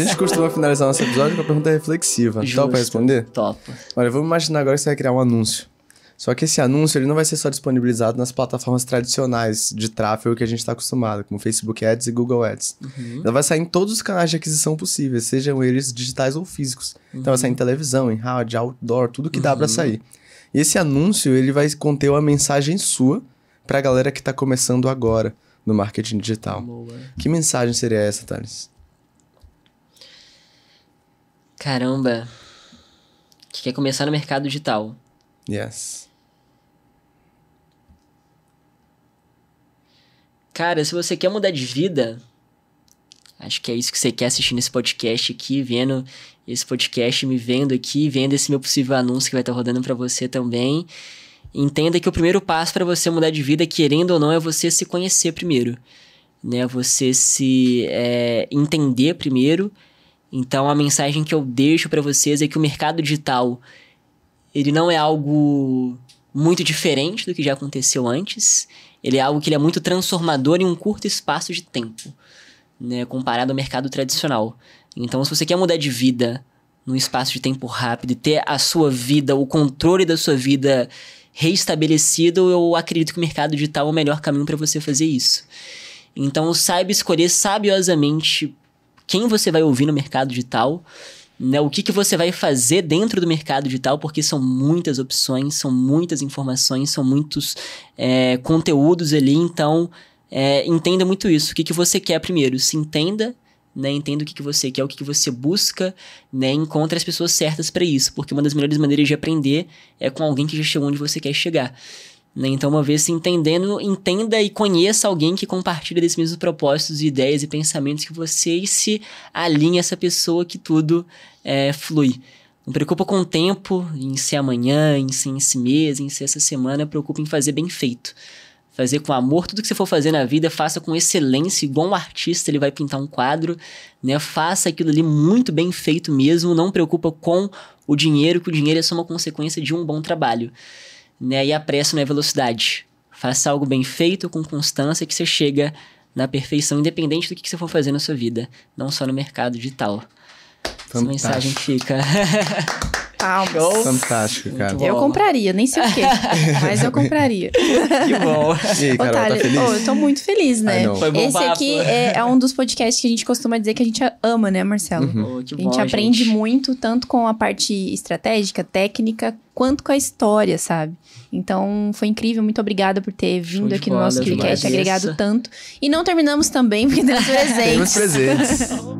A gente costuma finalizar nosso episódio com a pergunta reflexiva. Tá Justo. Topa responder? Topa. Olha, vamos imaginar agora que você vai criar um anúncio. Só que esse anúncio ele não vai ser só disponibilizado nas plataformas tradicionais de tráfego que a gente está acostumado, como Facebook Ads e Google Ads. Uhum. Ela vai sair em todos os canais de aquisição possíveis, sejam eles digitais ou físicos. Então, uhum. Então vai sair em televisão, em rádio, outdoor, tudo que uhum. dá para sair. E esse anúncio ele vai conter uma mensagem sua para a galera que está começando agora no marketing digital. Boa. Que mensagem seria essa, Thales? Caramba. Que quer começar no mercado digital. Yes. Cara, se você quer mudar de vida, acho que é isso que você quer assistindo esse podcast aqui, vendo esse podcast, me vendo aqui, vendo esse meu possível anúncio que vai estar tá rodando para você também. Entenda que o primeiro passo para você mudar de vida, querendo ou não, é você se conhecer primeiro, né? Você se é, entender primeiro então a mensagem que eu deixo para vocês é que o mercado digital ele não é algo muito diferente do que já aconteceu antes. Ele é algo que é muito transformador em um curto espaço de tempo, né, comparado ao mercado tradicional. Então, se você quer mudar de vida num espaço de tempo rápido e ter a sua vida, o controle da sua vida reestabelecido, eu acredito que o mercado digital é o melhor caminho para você fazer isso. Então, saiba escolher sabiosamente quem você vai ouvir no mercado digital, né? O que, que você vai fazer dentro do mercado digital, porque são muitas opções, são muitas informações, são muitos é, conteúdos ali, então é, entenda muito isso. O que, que você quer primeiro? Se entenda né, entenda o que, que você quer, o que, que você busca, né, encontre as pessoas certas para isso, porque uma das melhores maneiras de aprender é com alguém que já chegou onde você quer chegar. Né? Então, uma vez se entendendo, entenda e conheça alguém que compartilha desses mesmos propósitos, ideias e pensamentos que você e se alinhe a essa pessoa que tudo é, flui. Não preocupa com o tempo, em ser amanhã, em ser esse mês, em ser essa semana, preocupa em fazer bem feito. Fazer com amor tudo que você for fazer na vida, faça com excelência, igual um artista, ele vai pintar um quadro, né? Faça aquilo ali muito bem feito mesmo, não preocupa com o dinheiro, que o dinheiro é só uma consequência de um bom trabalho né? E a pressa não é velocidade. Faça algo bem feito, com constância, que você chega na perfeição, independente do que, você for fazer na sua vida, não só no mercado digital. Fantástico. Essa mensagem fica. Palmas. Fantástico, cara. Eu compraria, nem sei o quê, mas eu compraria. que bom. E aí, Carol, Otário, tá feliz? Oh, eu tô muito feliz, né? Foi bom Esse aqui é, é, um dos podcasts que a gente costuma dizer que a gente ama, né, Marcelo? Uhum. Oh, que bom, a gente aprende gente. muito, tanto com a parte estratégica, técnica, quanto com a história, sabe? Então, foi incrível. Muito obrigada por ter vindo aqui bola, no nosso podcast, agregado tanto. E não terminamos também, porque temos presentes. temos presentes.